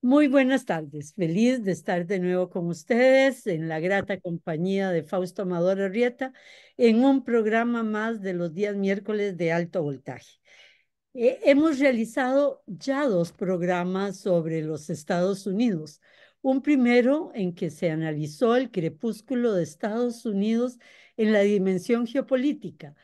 Muy buenas tardes, feliz de estar de nuevo con ustedes en la grata compañía de Fausto Amador Arrieta en un programa más de los días miércoles de alto voltaje. Eh, hemos realizado ya dos programas sobre los Estados Unidos. Un primero en que se analizó el crepúsculo de Estados Unidos en la dimensión geopolítica,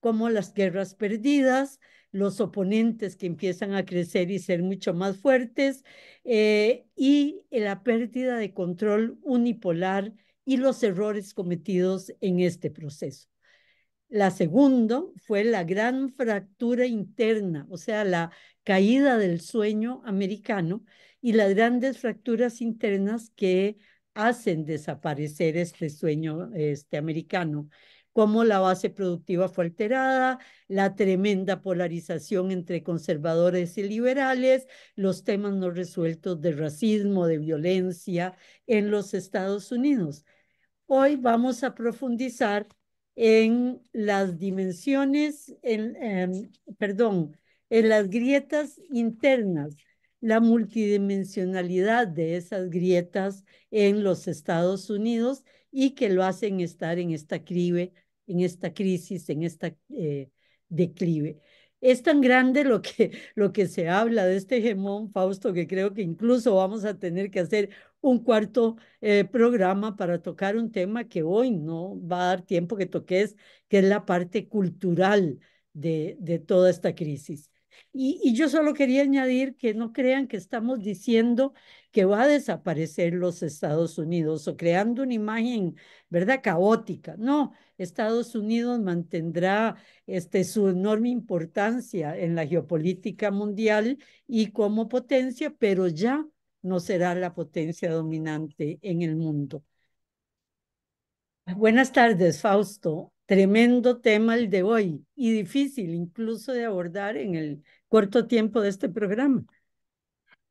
como las guerras perdidas, los oponentes que empiezan a crecer y ser mucho más fuertes, eh, y la pérdida de control unipolar y los errores cometidos en este proceso. La segunda fue la gran fractura interna, o sea, la caída del sueño americano y las grandes fracturas internas que hacen desaparecer este sueño este, americano cómo la base productiva fue alterada, la tremenda polarización entre conservadores y liberales, los temas no resueltos de racismo, de violencia en los Estados Unidos. Hoy vamos a profundizar en las dimensiones, em, perdón, en las grietas internas, la multidimensionalidad de esas grietas en los Estados Unidos y que lo hacen estar en esta cribe en esta crisis, en este declive. Es tan grande lo que, lo que se habla de este gemón, Fausto, que creo que incluso vamos a tener que hacer un cuarto eh, programa para tocar un tema que hoy no va a dar tiempo que toques, que es la parte cultural de, de toda esta crisis. Y, yo solo quería añadir que no crean que estamos diciendo que va a desaparecer los Estados Unidos o creando una imagen, ¿verdad?, caótica. No, Estados Unidos mantendrá este, su enorme importancia en la geopolítica mundial y como potencia, pero ya no será la potencia dominante en el mundo. Buenas tardes, Fausto. Tremendo tema el de hoy y difícil incluso de abordar en el corto tiempo de este programa.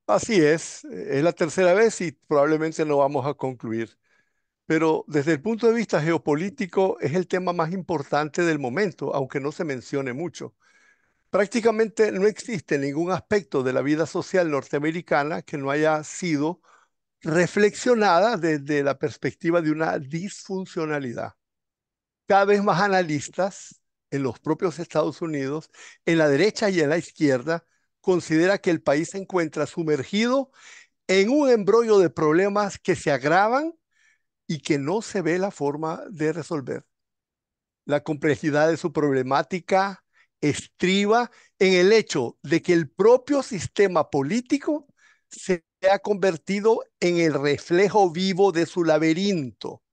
Así es, e-, es la tercera vez y probablemente no vamos a concluir. Pero desde el punto de vista geopolítico es el tema más importante del momento, aunque no se mencione mucho. Prácticamente no existe ningún aspecto de la vida social norteamericana que no haya sido reflexionada desde la perspectiva de una disfuncionalidad cada vez más analistas en los propios Estados Unidos, en la derecha y en la izquierda, considera que el país se encuentra sumergido en un embrollo de problemas que se agravan y que no se ve la forma de resolver. La complejidad de su problemática estriba en el hecho de que el propio sistema político se ha convertido en el reflejo vivo de su laberinto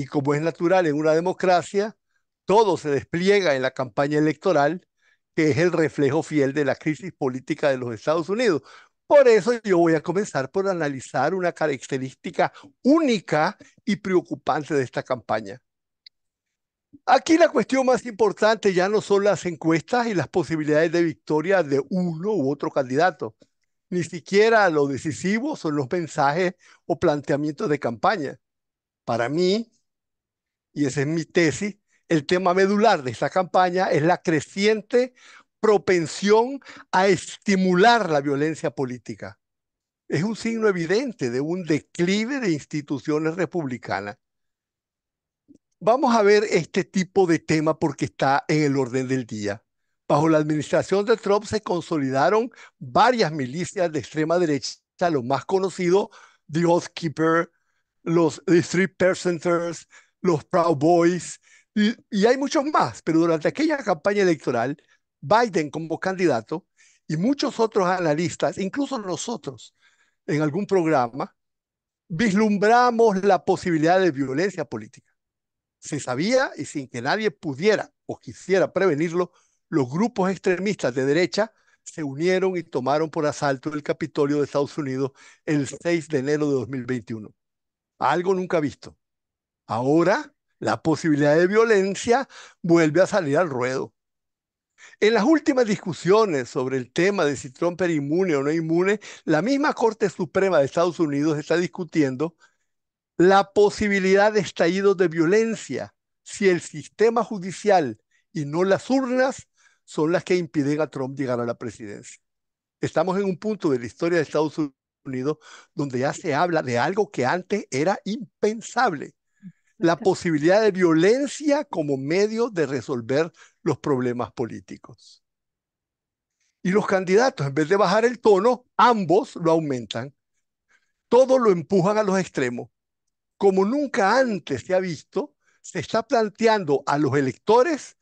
y como es natural en una democracia, todo se despliega en la campaña electoral, que es el reflejo fiel de la crisis política de los Estados Unidos. Por eso yo voy a comenzar por analizar una característica única y preocupante de esta campaña. Aquí la cuestión más importante ya no son las encuestas y las posibilidades de victoria de uno u otro candidato. Ni siquiera lo decisivo son los mensajes o planteamientos de campaña. Para mí, y esa es mi tesis, el tema medular de esta campaña es la creciente propensión a estimular la violencia política. Es un signo evidente de un declive de instituciones republicanas. Vamos a ver este tipo de tema porque está en el orden del día. Bajo la administración de Trump se consolidaron varias milicias de extrema derecha, los más conocidos, The los Street Percenters, los Proud Boys, y, hay muchos más, pero durante aquella campaña electoral, Biden como candidato y muchos otros analistas, incluso nosotros, en algún programa, vislumbramos la posibilidad de violencia política. Se sabía y sin que nadie pudiera o quisiera prevenirlo, los grupos extremistas de derecha se unieron y tomaron por asalto el Capitolio de Estados Unidos el 6 de enero de 2021. Algo nunca visto. Ahora la posibilidad de violencia vuelve a salir al ruedo. En las últimas discusiones sobre el tema de si Trump era inmune o no inmune, la misma Corte Suprema de Estados Unidos está discutiendo la posibilidad de estallidos de violencia si el sistema judicial y no las urnas son las que impiden a Trump llegar a la presidencia. Estamos en un punto de la historia de Estados Unidos donde ya se habla de algo que antes era impensable la posibilidad de violencia como medio de resolver los problemas políticos. Y los candidatos, en vez de bajar el tono, ambos lo aumentan. Todo lo empujan a los extremos. Como nunca antes se ha visto, se está planteando a los electores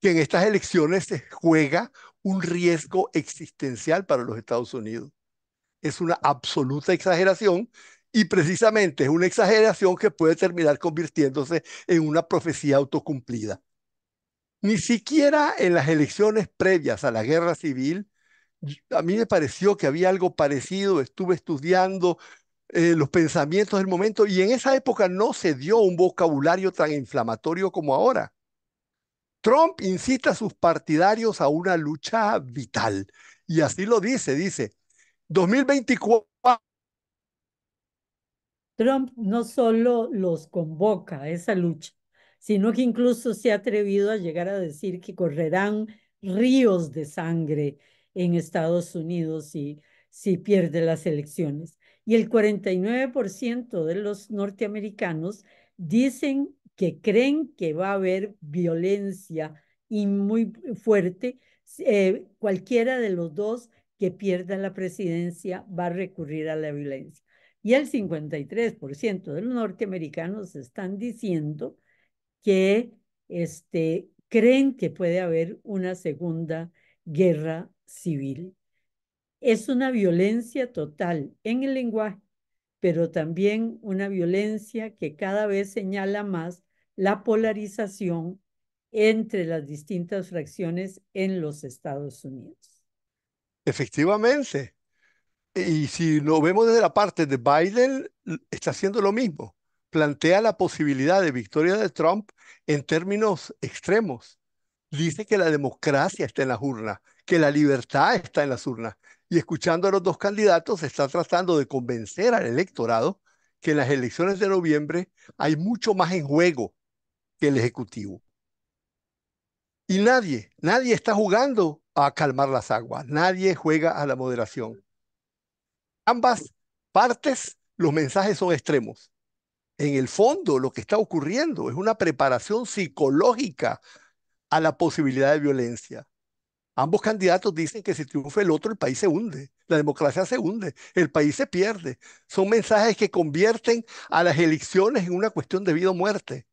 que en estas elecciones se juega un riesgo existencial para los Estados Unidos. Es una absoluta exageración y precisamente es una exageración que puede terminar convirtiéndose en una profecía autocumplida. Ni siquiera en las elecciones previas a la guerra civil, a mí me pareció que había algo parecido, estuve estudiando eh, los pensamientos del momento y en esa época no se dio un vocabulario tan inflamatorio como ahora. Trump incita a sus partidarios a una lucha vital y así lo dice, dice, 2024 Trump no solo los convoca a esa lucha, sino que incluso se ha atrevido a llegar a decir que correrán ríos de sangre en Estados Unidos si, si pierde las elecciones. Y el 49% de los norteamericanos dicen que creen que va a haber violencia y muy fuerte. Eh, cualquiera de los dos que pierda la presidencia va a recurrir a la violencia y el 53% de los norteamericanos están diciendo que este, creen que puede haber una segunda guerra civil. Es una violencia total en el lenguaje, pero también una violencia que cada vez señala más la polarización entre las distintas fracciones en los Estados Unidos. Efectivamente, y si lo vemos desde la parte de Biden, está haciendo lo mismo. Plantea la posibilidad de victoria de Trump en términos extremos. Dice que la democracia está en las urnas, que la libertad está en las urnas. Y escuchando a los dos candidatos, está tratando de convencer al electorado que en las elecciones de noviembre hay mucho más en juego que el Ejecutivo. Y nadie, nadie está jugando a calmar las aguas, nadie juega a la moderación ambas partes los mensajes son extremos. En el fondo lo que está ocurriendo es una preparación psicológica a la posibilidad de violencia. Ambos candidatos dicen que si triunfa el otro, el país se hunde, la democracia se hunde, el país se pierde. Son mensajes que convierten a las elecciones en una cuestión de vida o muerte.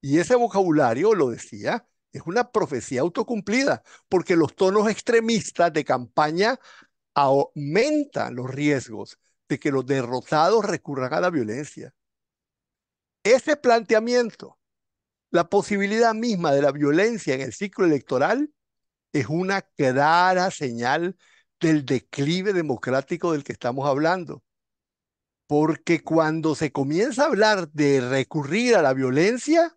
Y ese vocabulario, lo decía, es una profecía autocumplida, porque los tonos extremistas de campaña aumenta los riesgos de que los derrotados recurran a la violencia. Ese planteamiento, la posibilidad misma de la violencia en el ciclo electoral, es una clara señal del declive democrático del que estamos hablando. Porque cuando se comienza a hablar de recurrir a la violencia,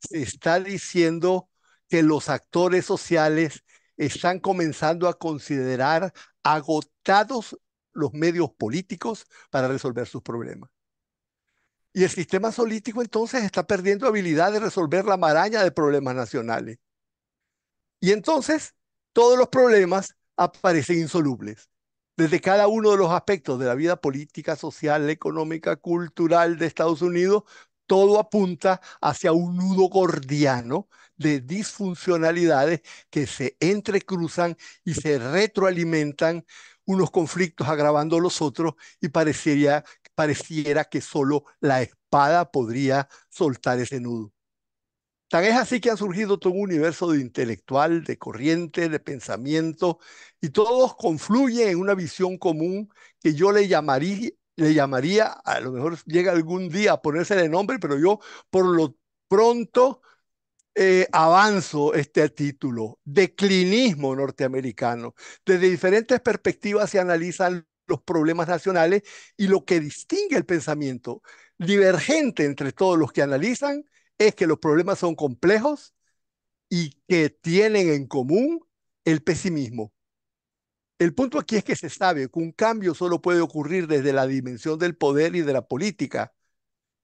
se está diciendo que los actores sociales están comenzando a considerar agotados los medios políticos para resolver sus problemas. Y el sistema solítico entonces está perdiendo habilidad de resolver la maraña de problemas nacionales. Y entonces todos los problemas aparecen insolubles, desde cada uno de los aspectos de la vida política, social, económica, cultural de Estados Unidos, todo apunta hacia un nudo gordiano de disfuncionalidades que se entrecruzan y se retroalimentan unos conflictos agravando los otros y parecería, pareciera que solo la espada podría soltar ese nudo. Tan es así que ha surgido todo un universo de intelectual, de corriente, de pensamiento, y todos confluyen en una visión común que yo le llamaría, le llamaría, a lo mejor llega algún día a ponerse de nombre, pero yo por lo pronto eh, avanzo este título, declinismo norteamericano. Desde diferentes perspectivas se analizan los problemas nacionales y lo que distingue el pensamiento divergente entre todos los que analizan es que los problemas son complejos y que tienen en común el pesimismo. El punto aquí es que se sabe que un cambio solo puede ocurrir desde la dimensión del poder y de la política.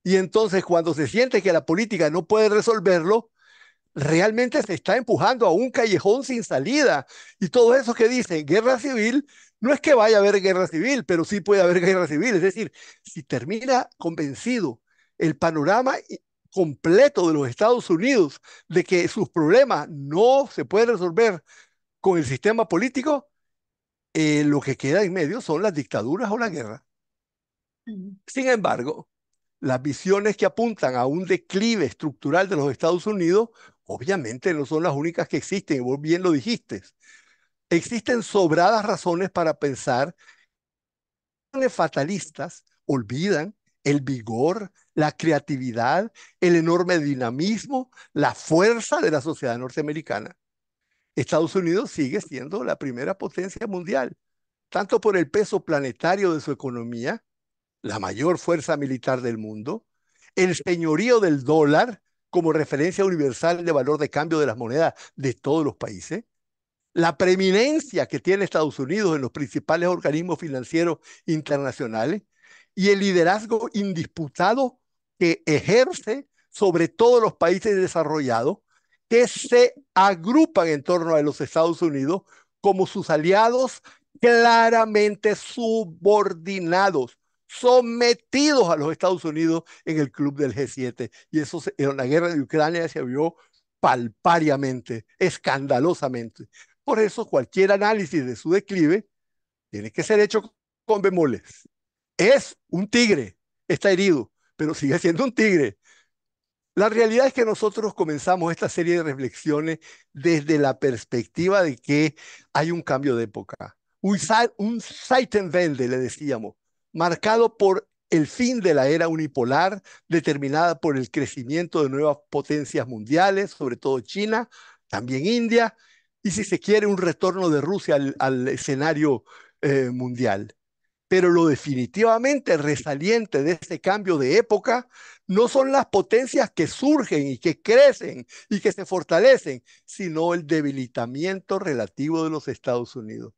Y entonces cuando se siente que la política no puede resolverlo, realmente se está empujando a un callejón sin salida. Y todo eso que dicen guerra civil, no es que vaya a haber guerra civil, pero sí puede haber guerra civil. Es decir, si termina convencido el panorama completo de los Estados Unidos de que sus problemas no se pueden resolver con el sistema político, eh, lo que queda en medio son las dictaduras o la guerra. Sin embargo, las visiones que apuntan a un declive estructural de los Estados Unidos, obviamente no son las únicas que existen, y vos bien lo dijiste. Existen sobradas razones para pensar que fatalistas olvidan el vigor, la creatividad, el enorme dinamismo, la fuerza de la sociedad norteamericana. Estados Unidos sigue siendo la primera potencia mundial, tanto por el peso planetario de su economía, la mayor fuerza militar del mundo, el señorío del dólar como referencia universal de valor de cambio de las monedas de todos los países, la preeminencia que tiene Estados Unidos en los principales organismos financieros internacionales y el liderazgo indisputado que ejerce sobre todos los países desarrollados que se agrupan en torno a los Estados Unidos como sus aliados claramente subordinados, sometidos a los Estados Unidos en el club del G7. Y eso en la guerra de Ucrania se vio palpariamente, escandalosamente. Por eso cualquier análisis de su declive tiene que ser hecho con bemoles. Es un tigre, está herido, pero sigue siendo un tigre. La realidad es que nosotros comenzamos esta serie de reflexiones desde la perspectiva de que hay un cambio de época. Un, un le decíamos, marcado por el fin de la era unipolar, determinada por el crecimiento de nuevas potencias mundiales, sobre todo China, también India, y si se quiere, un retorno de Rusia al, escenario eh, mundial. Pero lo definitivamente resaliente de este cambio de época no son las potencias que surgen y que crecen y que se fortalecen, sino el debilitamiento relativo de los Estados Unidos.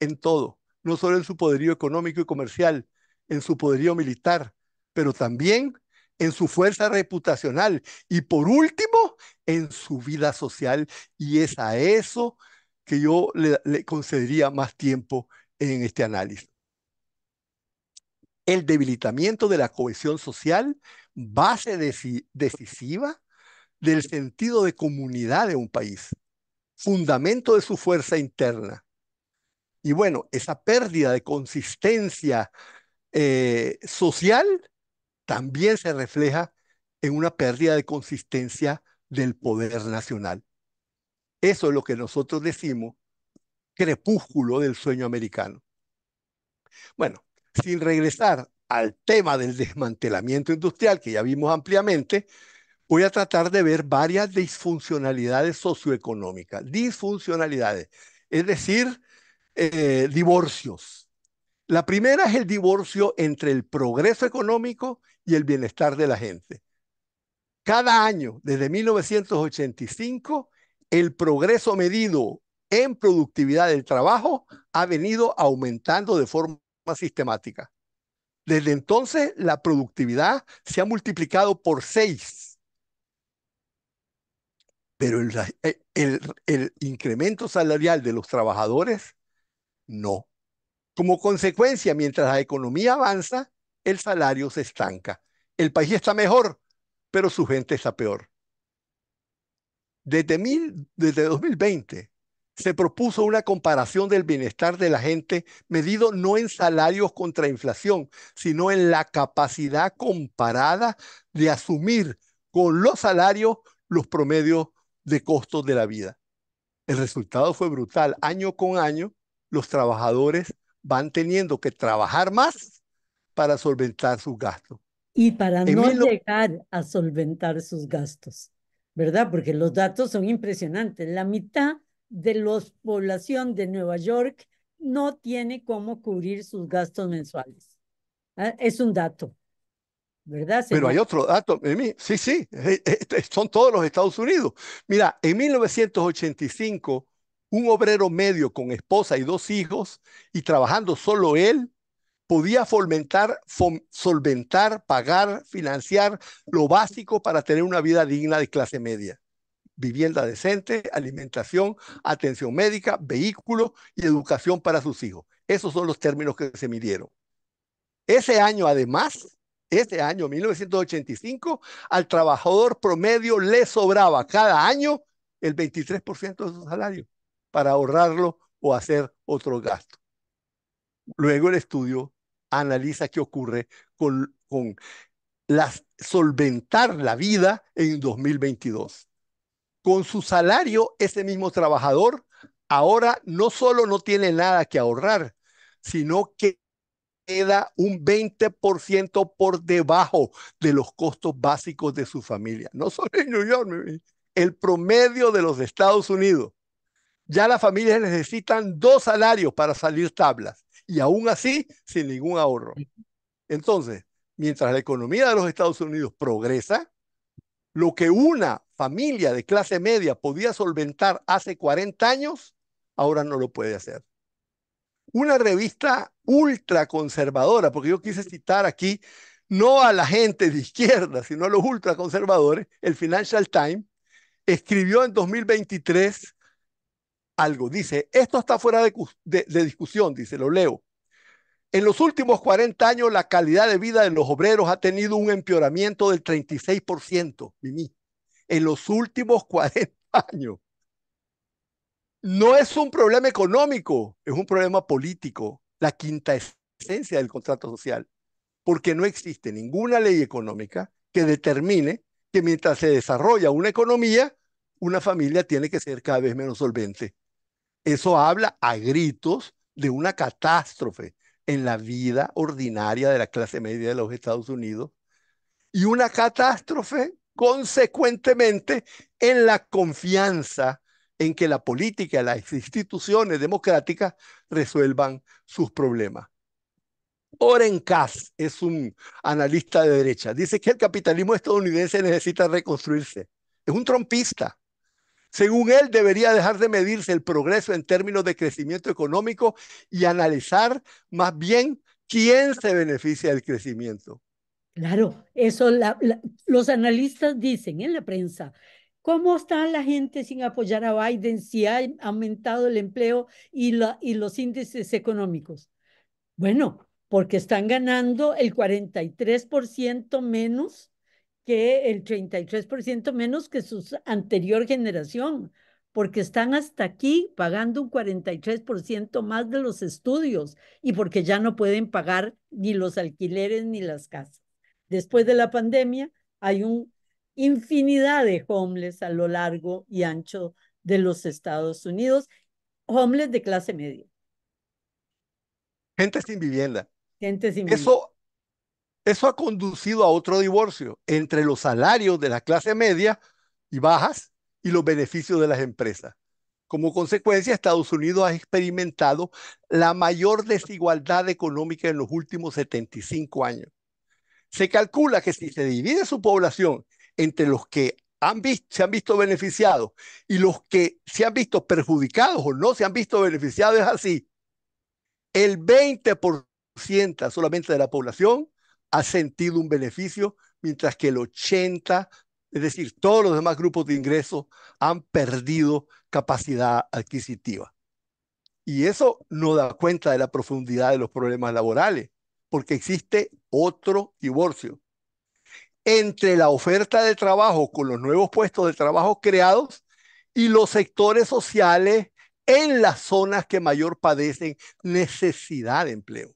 En todo, no solo en su poderío económico y comercial, en su poderío militar, pero también en su fuerza reputacional y por último, en su vida social. Y es a eso que yo le, le concedería más tiempo en este análisis el debilitamiento de la cohesión social, base decisiva del sentido de comunidad de un país, fundamento de su fuerza interna. Y bueno, esa pérdida de consistencia eh, social también se refleja en una pérdida de consistencia del poder nacional. Eso es lo que nosotros decimos crepúsculo del sueño americano. Bueno, sin regresar al tema del desmantelamiento industrial que ya vimos ampliamente, voy a tratar de ver varias disfuncionalidades socioeconómicas, disfuncionalidades, es decir, eh, divorcios. La primera es el divorcio entre el progreso económico y el bienestar de la gente. Cada año, desde 1985, el progreso medido en productividad del trabajo ha venido aumentando de forma sistemática. Desde entonces, la productividad se ha multiplicado por seis. Pero eh, el, incremento salarial de los trabajadores, no. Como consecuencia, mientras la economía avanza, el salario se estanca. El país está mejor, pero su gente está peor. Desde, mil, desde 2020, se propuso una comparación del bienestar de la gente medido no en salarios contra inflación, sino en la capacidad comparada de asumir con los salarios los promedios de costos de la vida. El resultado fue brutal. Año con año, los trabajadores van teniendo que trabajar más para solventar sus gastos. Y para no llegar a solventar sus gastos, ¿verdad? Porque los datos son impresionantes. La mitad de la población de Nueva York no tiene cómo cubrir sus gastos mensuales. Ah, es un dato. ¿verdad, Pero hay otro dato, sí, sí, eh, eh, eh, son todos los Estados Unidos. Mira, en 1985, un obrero medio con esposa y dos hijos y trabajando solo él, podía fomentar, solventar, pagar, financiar lo básico para tener una vida digna de clase media vivienda decente, alimentación, atención médica, vehículo y educación para sus hijos. Esos son los términos que se midieron. Ese año, además, ese año 1985, al trabajador promedio le sobraba cada año el 23% de su salario para ahorrarlo o hacer otro gasto. Luego el estudio analiza qué ocurre con, las, solventar la vida en 2022. Con su salario, ese mismo trabajador ahora no solo no tiene nada que ahorrar, sino que queda un 20% por debajo de los costos básicos de su familia. No solo en New York, el promedio de los Estados Unidos. Ya las familias necesitan dos salarios para salir tablas y aún así sin ningún ahorro. Entonces, mientras la economía de los Estados Unidos progresa, lo que una familia de clase media podía solventar hace 40 años, ahora no lo puede hacer. Una revista ultraconservadora, porque yo quise citar aquí no a la gente de izquierda, sino a los ultraconservadores, el Financial Times, escribió en 2023 algo. Dice, esto está fuera de, discusión, dice, lo leo. En los últimos 40 años, la calidad de vida de los obreros ha tenido un empeoramiento del 36%, Mimi en los últimos 40 años. No es un problema económico, es un problema político, la quinta esencia del contrato social, porque no existe ninguna ley económica que determine que mientras se desarrolla una economía, una familia tiene que ser cada vez menos solvente. Eso habla a gritos de una catástrofe en la vida ordinaria de la clase media de los Estados Unidos y una catástrofe consecuentemente en la confianza en que la política, y las instituciones democráticas resuelvan sus problemas. Oren Kass es un analista de derecha. Dice que el capitalismo estadounidense necesita reconstruirse. Es un trompista. Según él, debería dejar de medirse el progreso en términos de crecimiento económico y analizar más bien quién se beneficia del crecimiento. Claro, eso los analistas dicen en la prensa. ¿Cómo está la gente sin apoyar a Biden si ha aumentado el empleo y, y los índices económicos? Bueno, porque están ganando el 43% menos que el 33% menos que su anterior generación, porque están hasta aquí pagando un 43% más de los estudios y porque ya no pueden pagar ni los alquileres ni las casas. Después de la pandemia hay un infinidad de homeless a lo largo y ancho de los Estados Unidos, homeless de clase media. Gente sin vivienda. Gente sin eso, vivienda. Eso ha conducido a otro divorcio entre los salarios de la clase media y bajas y los beneficios de las empresas. Como consecuencia, Estados Unidos ha experimentado la mayor desigualdad económica en los últimos 75 años. Se calcula que si se divide su población entre los que han se han visto beneficiados y los que se han visto perjudicados o no se han visto beneficiados, es así. El 20% solamente de la población ha sentido un beneficio, mientras que el 80%, es decir, todos los demás grupos de ingresos han perdido capacidad adquisitiva. Y eso no da cuenta de la profundidad de los problemas laborales, porque existe otro divorcio. Entre la oferta de trabajo con los nuevos puestos de trabajo creados y los sectores sociales en las zonas que mayor padecen necesidad de empleo.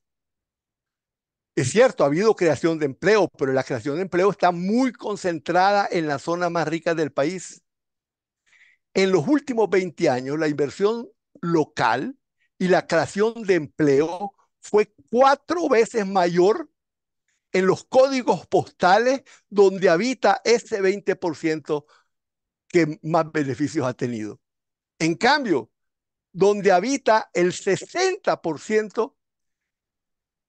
Es cierto, ha habido creación de empleo, pero la creación de empleo está muy concentrada en las zonas más ricas del país. En los últimos 20 años, la inversión local y la creación de empleo fue cuatro veces mayor en los códigos postales donde habita ese 20% que más beneficios ha tenido. En cambio, donde habita el 60%,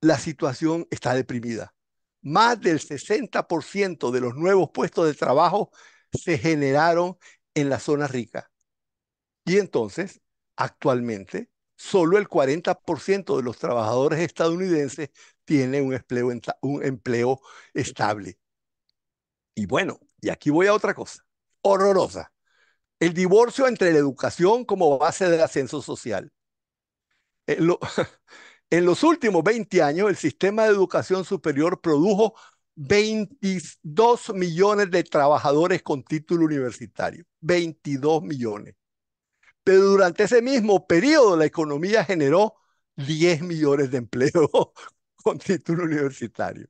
la situación está deprimida. Más del 60% de los nuevos puestos de trabajo se generaron en la zona rica. Y entonces, actualmente, solo el 40% de los trabajadores estadounidenses tiene un empleo, estable. Y bueno, y aquí voy a otra cosa, horrorosa. El divorcio entre la educación como base del ascenso social. en los últimos 20 años, el sistema de educación superior produjo 22 millones de trabajadores con título universitario. 22 millones. Pero durante ese mismo periodo la economía generó 10 millones de empleos con título universitario,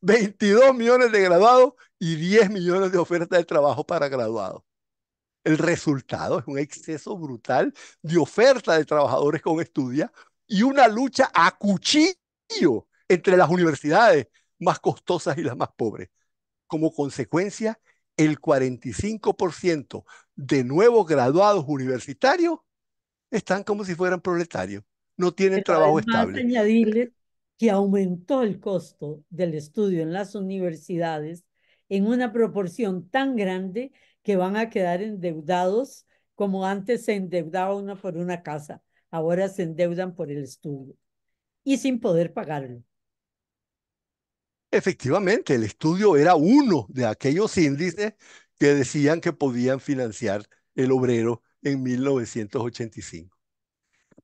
22 millones de graduados y 10 millones de ofertas de trabajo para graduados. El resultado es un exceso brutal de oferta de trabajadores con estudios y una lucha a cuchillo entre las universidades más costosas y las más pobres. Como consecuencia, el 45% de nuevos graduados universitarios están como si fueran proletarios, no tienen trabajo estable. añadirles que aumentó el costo del estudio en las universidades en una proporción tan grande que van a quedar endeudados como antes se endeudaba uno por una casa, ahora se endeudan por el estudio y sin poder pagarlo. Efectivamente, el estudio era uno de aquellos índices que decían que podían financiar el obrero en 1985.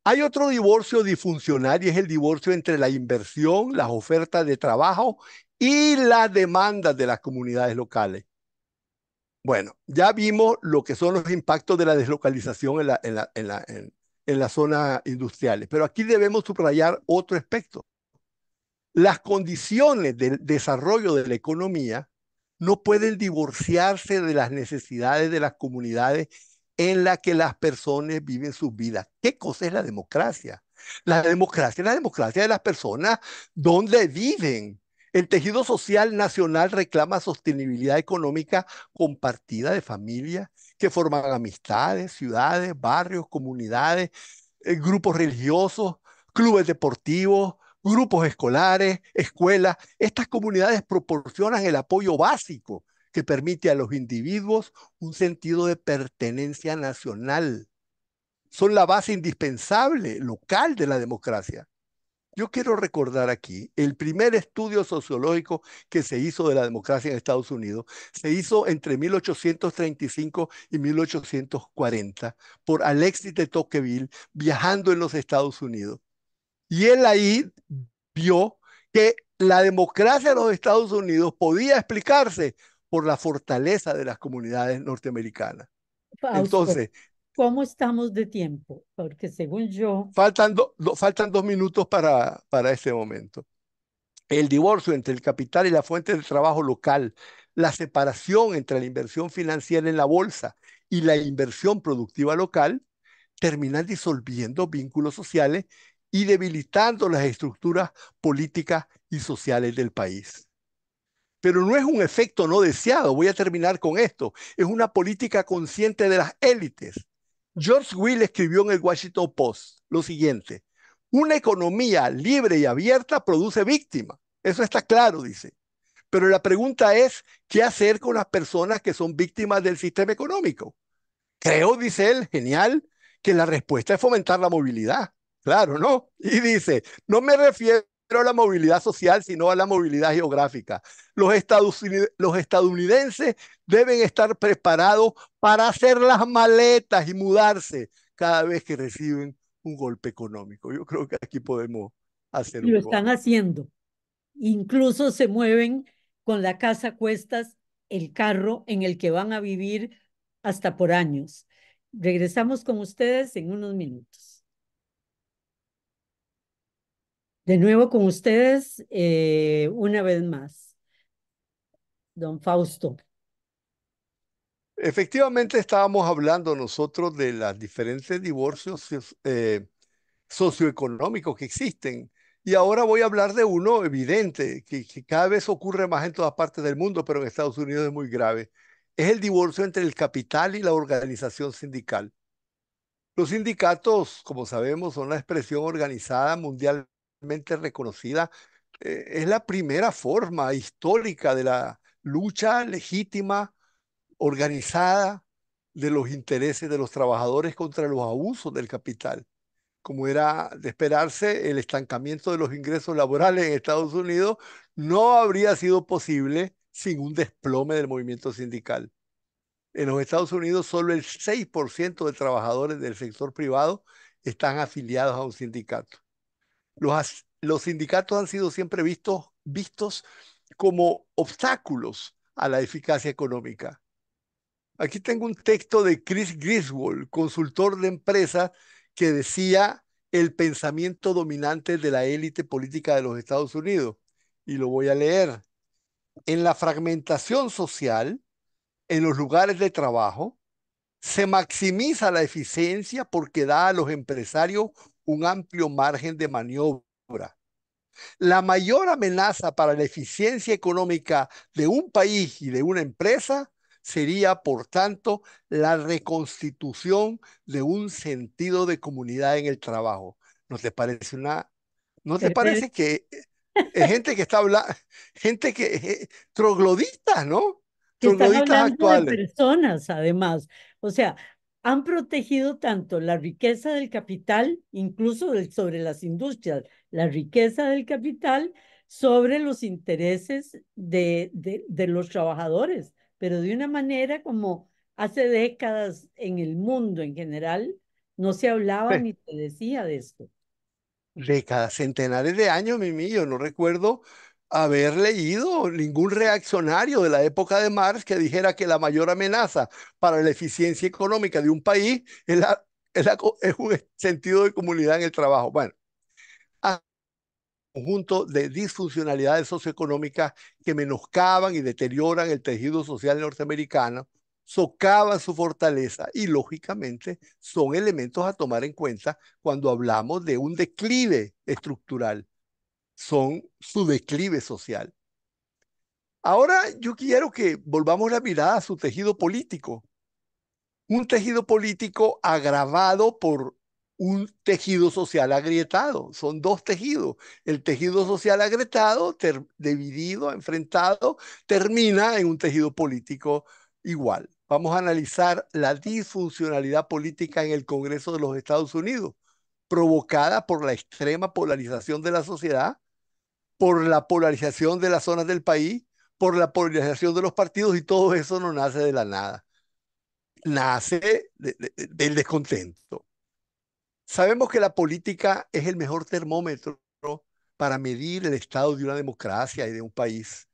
Hay otro divorcio disfuncional y es el divorcio entre la inversión, las ofertas de trabajo y las demandas de las comunidades locales. Bueno, ya vimos lo que son los impactos de la deslocalización en, la, zona las zonas industriales, pero aquí debemos subrayar otro aspecto las condiciones del desarrollo de la economía no pueden divorciarse de las necesidades de las comunidades en las que las personas viven sus vidas. ¿Qué cosa es la democracia? La democracia es la democracia de las personas donde viven. El tejido social nacional reclama sostenibilidad económica compartida de familias que forman amistades, ciudades, barrios, comunidades, eh, grupos religiosos, clubes deportivos, grupos escolares, escuelas. Estas comunidades proporcionan el apoyo básico que permite a los individuos un sentido de pertenencia nacional. Son la base indispensable local de la democracia. Yo quiero recordar aquí el primer estudio sociológico que se hizo de la democracia en Estados Unidos. Se hizo entre 1835 y 1840 por Alexis de Tocqueville viajando en los Estados Unidos. Y él ahí vio que la democracia de los Estados Unidos podía explicarse por la fortaleza de las comunidades norteamericanas. Entonces, ¿cómo estamos de tiempo? Porque según yo... Faltan, faltan dos minutos para, para este momento. El divorcio entre el capital y la fuente de trabajo local, la separación entre la inversión financiera en la bolsa y la inversión productiva local, terminan disolviendo vínculos sociales y debilitando las estructuras políticas y sociales del país. Pero no es un efecto no deseado, voy a terminar con esto, es una política consciente de las élites. George Will escribió en el Washington Post lo siguiente, una economía libre y abierta produce víctimas, eso está claro, dice. Pero la pregunta es, ¿qué hacer con las personas que son víctimas del sistema económico? Creo, dice él, genial, que la respuesta es fomentar la movilidad. Claro, ¿no? Y dice, no me refiero a la movilidad social, sino a la movilidad geográfica. Los, estadounidenses, los estadounidenses deben estar preparados para hacer las maletas y mudarse cada vez que reciben un golpe económico. Yo creo que aquí podemos hacer. Y lo están haciendo. Incluso se mueven con la casa a cuestas, el carro en el que van a vivir hasta por años. Regresamos con ustedes en unos minutos. De nuevo con ustedes, eh, una vez más. Don Fausto. Efectivamente, estábamos hablando nosotros de los diferentes divorcios eh, socioeconómicos que existen. Y ahora voy a hablar de uno evidente, que, cada vez ocurre más en todas partes del mundo, pero en Estados Unidos es muy grave. Es el divorcio entre el capital y la organización sindical. Los sindicatos, como sabemos, son la expresión organizada mundial reconocida, eh, es la primera forma histórica de la lucha legítima, organizada, de los intereses de los trabajadores contra los abusos del capital. Como era de esperarse, el estancamiento de los ingresos laborales en Estados Unidos no habría sido posible sin un desplome del movimiento sindical. En los Estados Unidos solo el 6% de trabajadores del sector privado están afiliados a un sindicato. Los, sindicatos han sido siempre vistos, vistos como obstáculos a la eficacia económica. Aquí tengo un texto de Chris Griswold, consultor de empresa, que decía el pensamiento dominante de la élite política de los Estados Unidos. Y lo voy a leer. En la fragmentación social, en los lugares de trabajo, se maximiza la eficiencia porque da a los empresarios un amplio margen de maniobra. La mayor amenaza para la eficiencia económica de un país y de una empresa sería, por tanto, la reconstitución de un sentido de comunidad en el trabajo. ¿No te parece una... ¿No te parece que eh, gente que está hablando, gente que... Eh, trogloditas, ¿no? Que actuales. de personas, además. O sea, han protegido tanto la riqueza del capital, incluso sobre las industrias, la riqueza del capital sobre los intereses de, de, los trabajadores, pero de una manera como hace décadas en el mundo en general no se hablaba ni se decía de esto. Décadas, centenares de años, Mimi, yo no recuerdo haber leído ningún reaccionario de la época de Marx que dijera que la mayor amenaza para la eficiencia económica de un país es, la, un sentido de comunidad en el trabajo. Bueno, conjunto de disfuncionalidades socioeconómicas que menoscaban y deterioran el tejido social norteamericano, socavan su fortaleza y lógicamente son elementos a tomar en cuenta cuando hablamos de un declive estructural son su declive social. Ahora yo quiero que volvamos la mirada a su tejido político. Un tejido político agravado por un tejido social agrietado. Son dos tejidos. El tejido social agrietado, dividido, enfrentado, termina en un tejido político igual. Vamos a analizar la disfuncionalidad política en el Congreso de los Estados Unidos, provocada por la extrema polarización de la sociedad por la polarización de las zonas del país, por la polarización de los partidos y todo eso no nace de la nada. Nace del descontento. Sabemos que la política es el mejor termómetro para medir el estado de una democracia y de un país.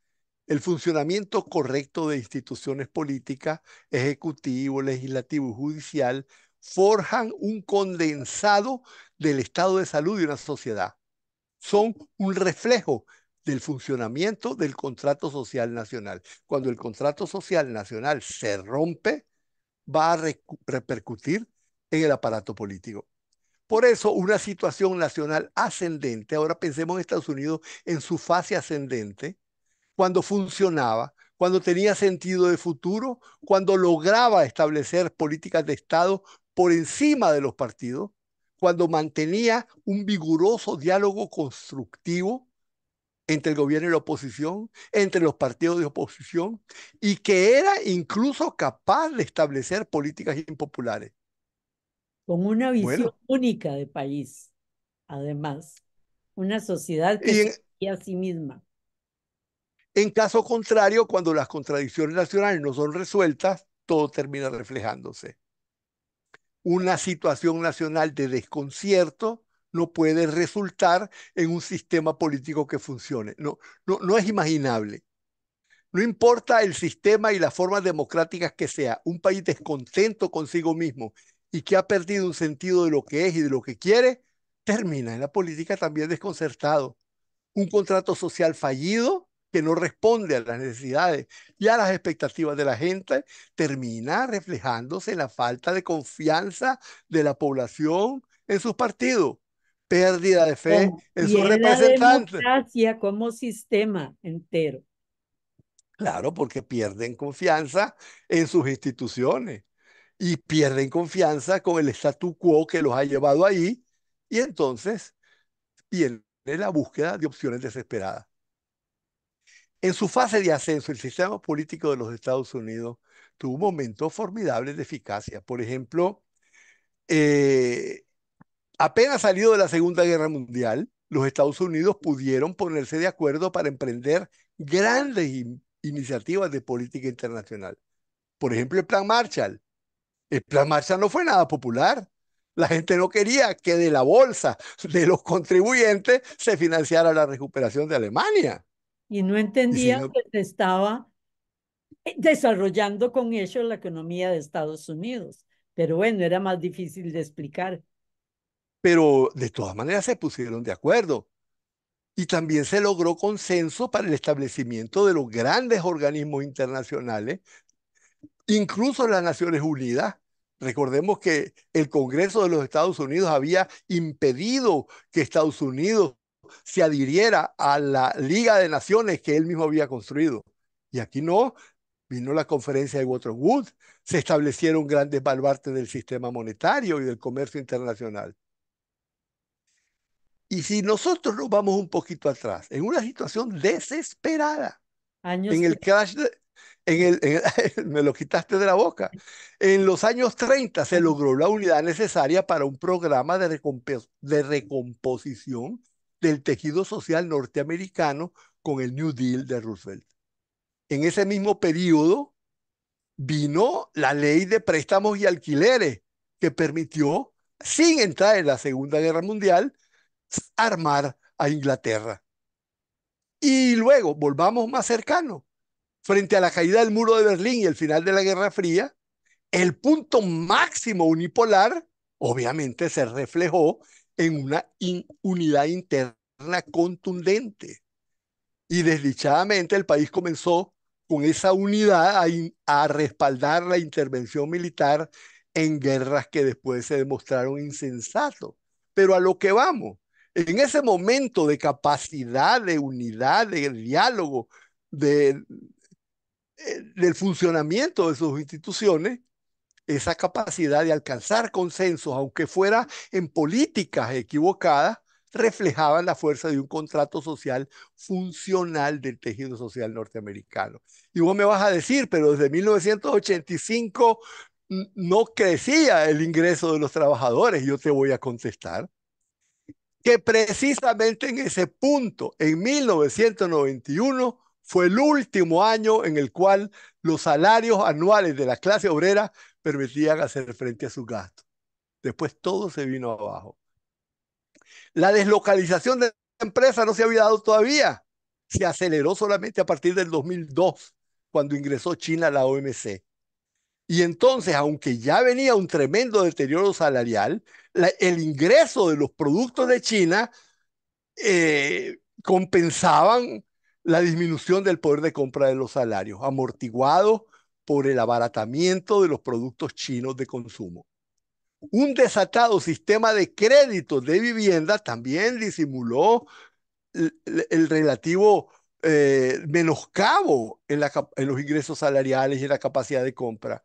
El funcionamiento correcto de instituciones políticas, ejecutivo, legislativo y judicial forjan un condensado del estado de salud de una sociedad son un reflejo del funcionamiento del contrato social nacional. Cuando el contrato social nacional se rompe, va a repercutir en el aparato político. Por eso, una situación nacional ascendente, ahora pensemos en Estados Unidos en su fase ascendente, cuando funcionaba, cuando tenía sentido de futuro, cuando lograba establecer políticas de Estado por encima de los partidos, cuando mantenía un vigoroso diálogo constructivo entre el gobierno y la oposición, entre los partidos de oposición, y que era incluso capaz de establecer políticas impopulares. Con una visión única de país, además, una sociedad que se a sí misma. En caso contrario, cuando las contradicciones nacionales no son resueltas, todo termina reflejándose una situación nacional de desconcierto no puede resultar en un sistema político que funcione. No, no, es imaginable. No importa el sistema y las formas democráticas que sea, un país descontento consigo mismo y que ha perdido un sentido de lo que es y de lo que quiere, termina en la política también desconcertado. Un contrato social fallido no responde a las necesidades y a las expectativas de la gente, termina reflejándose en la falta de confianza de la población en sus partidos, pérdida de fe en sus representantes. La democracia como sistema entero. Claro, porque pierden confianza en sus instituciones y pierden confianza con el statu quo que los ha llevado ahí y entonces viene la búsqueda de opciones desesperadas. En su fase de ascenso, el sistema político de los Estados Unidos tuvo momentos formidables de eficacia. Por ejemplo, eh, apenas salido de la Segunda Guerra Mundial, los Estados Unidos pudieron ponerse de acuerdo para emprender grandes iniciativas de política internacional. Por ejemplo, el Plan Marshall. El Plan Marshall no fue nada popular. La gente no quería que de la bolsa de los contribuyentes se financiara la recuperación de Alemania y no entendía que se estaba desarrollando con ello la economía de Estados Unidos. Pero bueno, era más difícil de explicar. Pero de todas maneras se pusieron de acuerdo. Y también se logró consenso para el establecimiento de los grandes organismos internacionales, incluso las Naciones Unidas. Recordemos que el Congreso de los Estados Unidos había impedido que Estados Unidos se adhiriera a la Liga de Naciones que él mismo había construido. Y aquí no, vino la conferencia de Waterwood se establecieron grandes baluartes del sistema monetario y del comercio internacional. Y si nosotros nos vamos un poquito atrás, en una situación desesperada, en el crash, en, el, me lo quitaste de la boca, en los años 30 se logró la unidad necesaria para un programa de recomposición del tejido social norteamericano con el New Deal de Roosevelt. En ese mismo periodo vino la ley de préstamos y alquileres que permitió, sin entrar en la Segunda Guerra Mundial, armar a Inglaterra. Y luego, volvamos más cercano, frente a la caída del muro de Berlín y el final de la Guerra Fría, el punto máximo unipolar obviamente se reflejó en una unidad interna contundente. Y desdichadamente el país comenzó con esa unidad a, respaldar la intervención militar en guerras que después se demostraron insensatos. Pero a lo que vamos, en ese momento de capacidad, de unidad, de diálogo, eh, del funcionamiento de sus instituciones, esa capacidad de alcanzar consensos, aunque fuera en políticas equivocadas, reflejaban la fuerza de un contrato social funcional del tejido social norteamericano. Y vos me vas a decir, pero desde 1985 no crecía el ingreso de los trabajadores. Yo te voy a contestar que precisamente en ese punto, en 1991, fue el último año en el cual los salarios anuales de la clase obrera permitían hacer frente a sus gastos. Después todo se vino abajo. La deslocalización de la empresa no se había dado todavía. Se aceleró solamente a partir del 2002, cuando ingresó China a la OMC. Y entonces, aunque ya venía un tremendo deterioro salarial, el ingreso de los productos de China eh, compensaban la disminución del poder de compra de los salarios, amortiguado por el abaratamiento de los productos chinos de consumo. Un desatado sistema de crédito de vivienda también disimuló el, relativo eh, menoscabo en, los ingresos salariales y en la capacidad de compra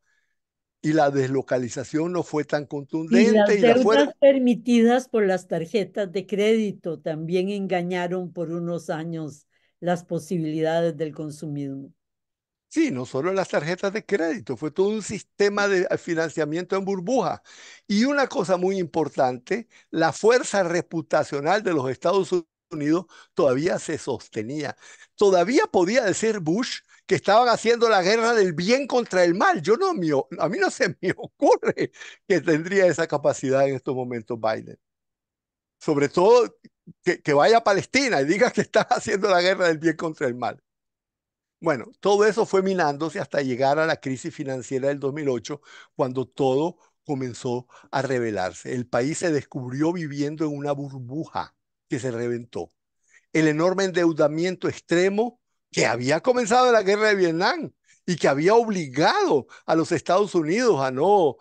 y la deslocalización no fue tan contundente. Y las permitidas por las tarjetas de crédito también engañaron por unos años las posibilidades del consumismo. Sí, no solo las tarjetas de crédito, fue todo un sistema de ah, financiamiento en burbuja. Y una cosa muy importante, la fuerza reputacional de los Estados Unidos todavía se sostenía. Todavía podía decir Bush que estaban haciendo la guerra del bien contra el mal. Yo no, a mí no se me ocurre que tendría esa capacidad en estos momentos Biden. Sobre todo que, vaya a Palestina y diga que está haciendo la guerra del bien contra el mal. Bueno, todo eso fue minándose hasta llegar a la crisis financiera del 2008, cuando todo comenzó a revelarse. El país se descubrió viviendo en una burbuja que se reventó. El enorme endeudamiento extremo que había comenzado la guerra de Vietnam y que había obligado a los Estados Unidos a no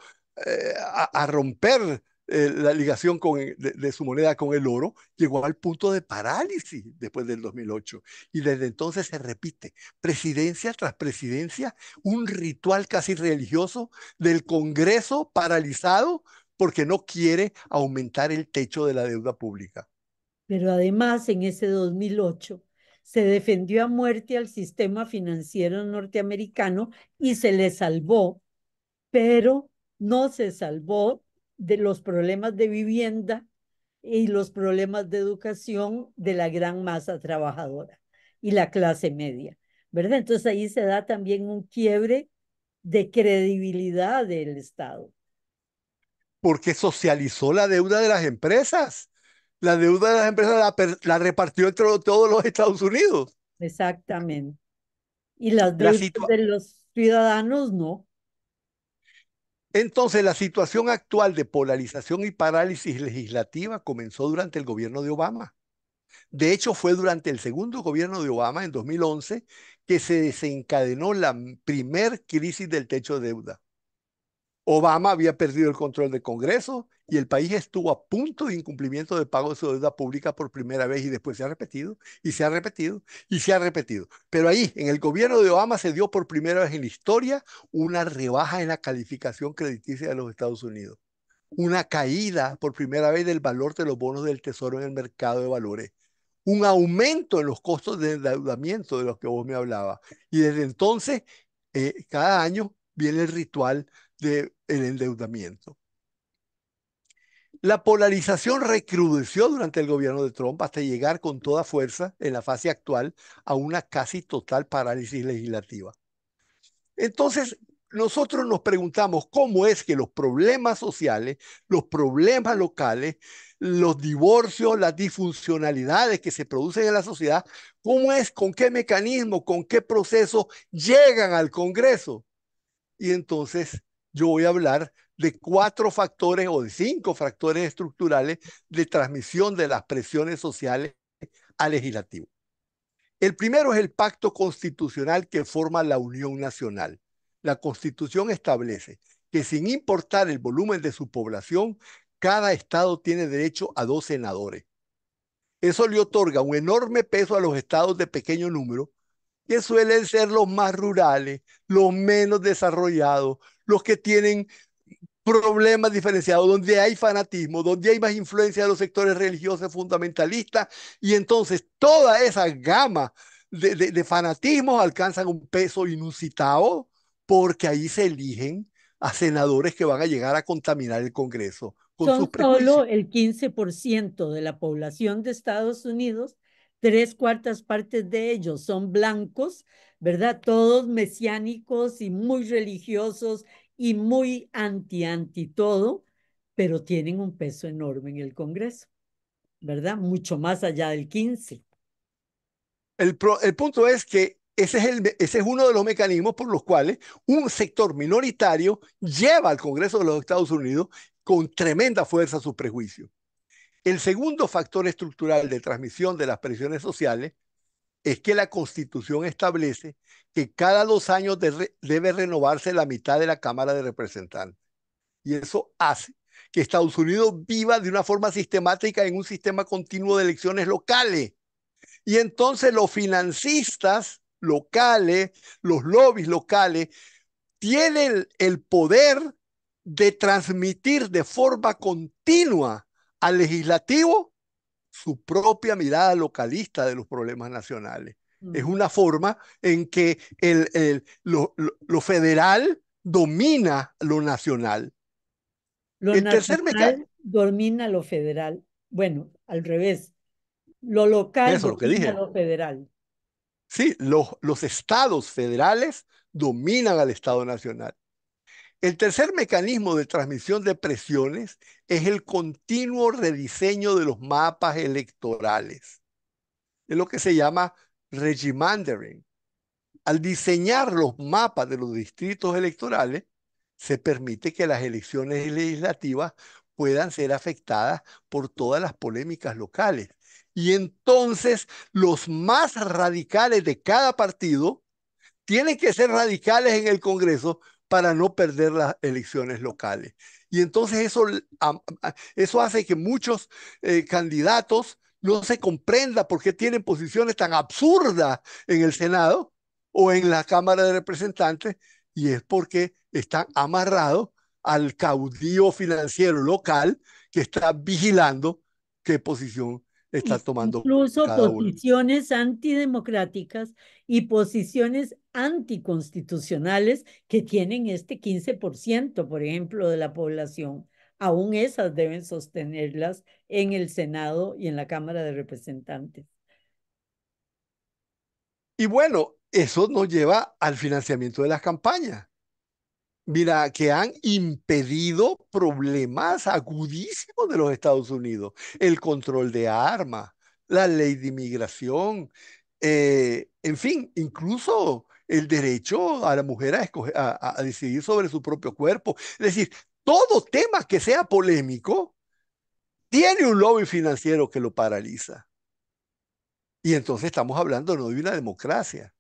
eh, a romper eh, la ligación eh, de, su moneda con el oro llegó al punto de parálisis después del 2008. Y desde entonces se repite, presidencia tras presidencia, un ritual casi religioso del Congreso paralizado porque no quiere aumentar el techo de la deuda pública. Pero además, en ese 2008 se defendió a muerte al sistema financiero norteamericano y se le salvó, pero no se salvó de los problemas de vivienda y los problemas de educación de la gran masa trabajadora y la clase media, ¿verdad? Entonces ahí se da también un quiebre de credibilidad del Estado. Porque socializó la deuda de las empresas. La deuda de las empresas la, repartió entre todos los Estados Unidos. Exactamente. Y las de los ciudadanos no. Entonces, la situación actual de polarización y parálisis legislativa comenzó durante el gobierno de Obama. De hecho, fue durante el segundo gobierno de Obama, en 2011, que se desencadenó la primer crisis del techo de deuda. Obama había perdido el control del Congreso y el país estuvo a punto de incumplimiento de pago de su deuda pública por primera vez y después se ha repetido y se ha repetido y se ha repetido. Pero ahí, en el gobierno de Obama, se dio por primera vez en la historia una rebaja en la calificación crediticia de los Estados Unidos. Una caída por primera vez del valor de los bonos del tesoro en el mercado de valores un aumento en los costos de endeudamiento de los que vos me hablabas. Y desde entonces, eh, cada año viene el ritual de el endeudamiento. La polarización recrudeció durante el gobierno de Trump hasta llegar con toda fuerza en la fase actual a una casi total parálisis legislativa. Entonces, nosotros nos preguntamos cómo es que los problemas sociales, los problemas locales, los divorcios, las disfuncionalidades que se producen en la sociedad, cómo es, con qué mecanismo, con qué proceso llegan al Congreso. Y entonces yo voy a hablar de cuatro factores o de cinco factores estructurales de transmisión de las presiones sociales al legislativo. El primero es el pacto constitucional que forma la Unión Nacional. La Constitución establece que sin importar el volumen de su población, cada estado tiene derecho a dos senadores. Eso le otorga un enorme peso a los estados de pequeño número, que suelen ser los más rurales, los menos desarrollados, los que tienen problemas diferenciados, donde hay fanatismo, donde hay más influencia de los sectores religiosos fundamentalistas, y entonces toda esa gama de, de, fanatismos alcanzan un peso inusitado porque ahí se eligen a senadores que van a llegar a contaminar el Congreso. Con Son solo el 15% de la población de Estados Unidos tres cuartas partes de ellos son blancos, ¿verdad? Todos mesiánicos y muy religiosos y muy anti-anti todo, pero tienen un peso enorme en el Congreso, ¿verdad? Mucho más allá del 15. El, punto es que ese es, el, ese es uno de los mecanismos por los cuales un sector minoritario lleva al Congreso de los Estados Unidos con tremenda fuerza sus prejuicios. El segundo factor estructural de transmisión de las presiones sociales es que la Constitución establece que cada dos años debe renovarse la mitad de la Cámara de Representantes. Y eso hace que Estados Unidos viva de una forma sistemática en un sistema continuo de elecciones locales. Y entonces los financistas locales, los lobbies locales, tienen el poder de transmitir de forma continua al legislativo su propia mirada localista de los problemas nacionales. Es una forma en que el, lo, federal domina lo nacional. Lo el nacional domina lo federal. Bueno, al revés. Lo local domina lo, federal. Sí, los estados federales dominan al Estado Nacional. El tercer mecanismo de transmisión de presiones es el continuo rediseño de los mapas electorales. Es lo que se llama regimandering. Al diseñar los mapas de los distritos electorales, se permite que las elecciones legislativas puedan ser afectadas por todas las polémicas locales. Y entonces los más radicales de cada partido tienen que ser radicales en el Congreso para no perder las elecciones locales. Y entonces eso, eso hace que muchos eh, candidatos no se comprenda por qué tienen posiciones tan absurdas en el Senado o en la Cámara de Representantes, y es porque están amarrados al caudillo financiero local que está vigilando qué posición tomando. Incluso posiciones antidemocráticas y posiciones anticonstitucionales que tienen este 15%, por ejemplo, de la población. Aún esas deben sostenerlas en el Senado y en la Cámara de Representantes. Y bueno, eso nos lleva al financiamiento de las campañas mira, que han impedido problemas agudísimos de los Estados Unidos. El control de armas, la ley de inmigración, eh, en fin, incluso el derecho a la mujer a, a, decidir sobre su propio cuerpo. Es decir, todo tema que sea polémico tiene un lobby financiero que lo paraliza. Y entonces estamos hablando no de una democracia,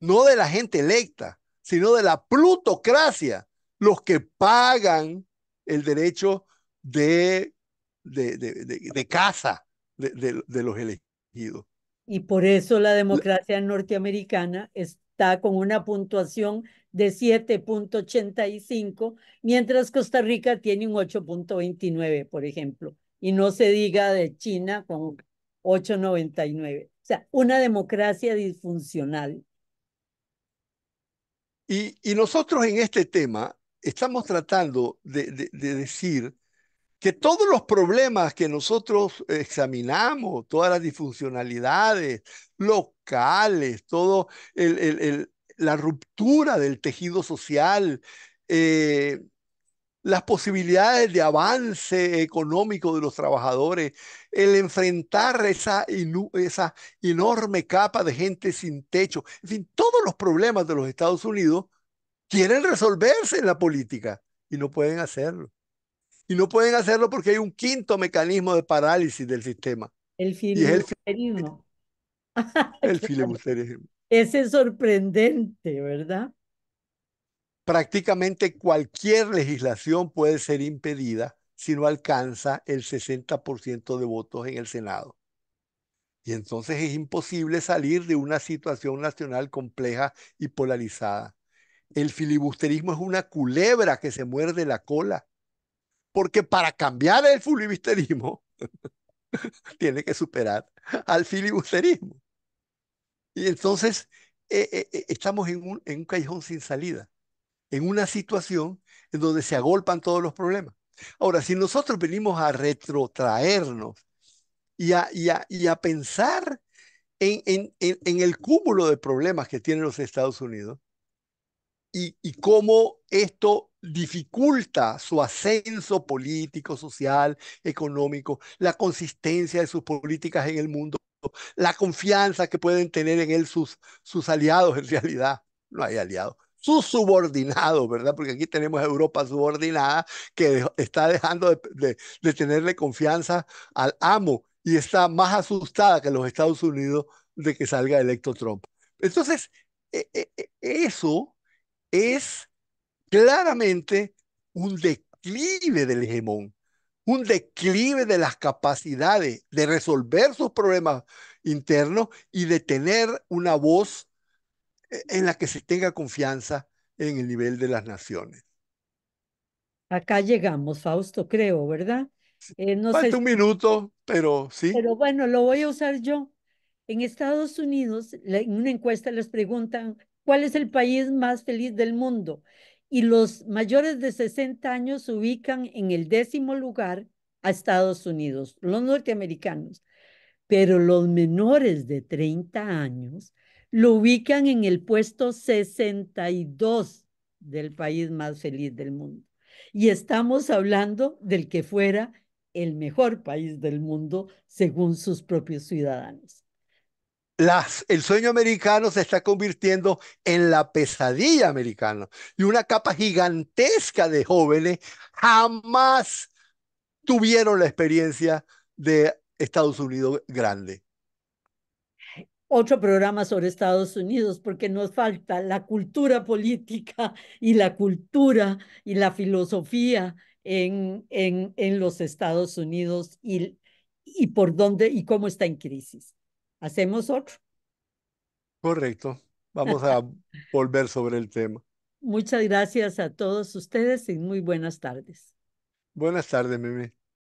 no de la gente electa, sino de la plutocracia, los que pagan el derecho de, de, de, casa de los elegidos. Y por eso la democracia norteamericana está con una puntuación de 7.85, mientras Costa Rica tiene un 8.29, por ejemplo, y no se diga de China con 8.99. O sea, una democracia disfuncional. Y, nosotros en este tema estamos tratando de, decir que todos los problemas que nosotros examinamos, todas las disfuncionalidades locales, todo la ruptura del tejido social, eh, las posibilidades de avance económico de los trabajadores, el enfrentar esa, esa enorme capa de gente sin techo, en fin, todos los problemas de los Estados Unidos quieren resolverse en la política y no pueden hacerlo. Y no pueden hacerlo porque hay un quinto mecanismo de parálisis del sistema. El filibusterismo. el filibusterismo. Ese es sorprendente, ¿verdad? prácticamente cualquier legislación puede ser impedida si no alcanza el 60% de votos en el Senado. Y entonces es imposible salir de una situación nacional compleja y polarizada. El filibusterismo es una culebra que se muerde la cola, porque para cambiar el filibusterismo tiene que superar al filibusterismo. Y entonces eh, eh, eh, estamos en un, en un callejón sin salida en una situación en donde se agolpan todos los problemas. Ahora, si nosotros venimos a retrotraernos y a, y a, pensar en, en, el cúmulo de problemas que tienen los Estados Unidos y, y cómo esto dificulta su ascenso político, social, económico, la consistencia de sus políticas en el mundo, la confianza que pueden tener en él sus, sus aliados en realidad. No hay aliados, su subordinado, ¿verdad? Porque aquí tenemos a Europa subordinada que está dejando de, de tenerle confianza al amo y está más asustada que los Estados Unidos de que salga electo Trump. Entonces, e, e, e, eso es claramente un declive del hegemón, un declive de las capacidades de resolver sus problemas internos y de tener una voz eh, en la que se tenga confianza en el nivel de las naciones. Acá llegamos, Fausto, creo, ¿verdad? Eh, Falta un minuto, pero sí. Pero bueno, lo voy a usar yo. En Estados Unidos, en una encuesta les preguntan cuál es el país más feliz del mundo y los mayores de 60 años se ubican en el décimo lugar a Estados Unidos, los norteamericanos, pero los menores de 30 años lo ubican en el puesto 62 del país más feliz del mundo. Y estamos hablando del que fuera el mejor país del mundo según sus propios ciudadanos. el sueño americano se está convirtiendo en la pesadilla americana y una capa gigantesca de jóvenes jamás tuvieron la experiencia de Estados Unidos grande otro programa sobre Estados Unidos, porque nos falta la cultura política y la cultura y la filosofía en, en, en los Estados Unidos y, y por dónde y cómo está en crisis. ¿Hacemos otro? Correcto. Vamos a volver sobre el tema. Muchas gracias a todos ustedes y muy buenas tardes. Buenas tardes, Mimi.